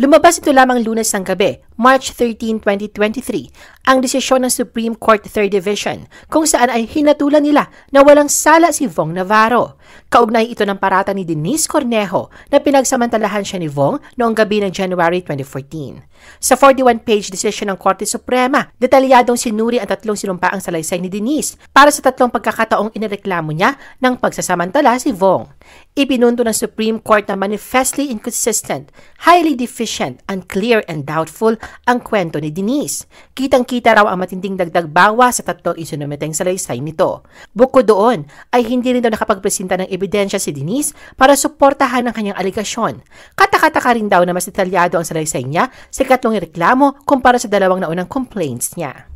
Lumabas ito lamang lunas ng gabi, March 13, 2023, ang desisyon ng Supreme Court 3rd Division kung saan ay hinatulan nila na walang sala si Vong Navarro. Kaugnay ito ng parata ni Denise Cornejo na pinagsamantalahan siya ni Vong noong gabi ng January 2014. Sa 41-page decision ng Korte Suprema, detalyadong sinuri ang tatlong silumpaang salaysay ni Denise para sa tatlong pagkakataong inireklamo niya ng pagsasamantala si Vong. Ibinundo ng Supreme Court na manifestly inconsistent, highly deficient, unclear and doubtful ang kwento ni Denise. Kitang-kita raw ang matinding dagdag bawa sa tatlong isinumiteng salaysay nito. Bukod doon, ay hindi rin daw nakapagpresenta ng ebidensya si Denise para suportahan ang kanyang aligasyon. Katakataka rin daw na mas detalyado ang salaysay niya sa katlong reklamo kumpara sa dalawang naunang complaints niya.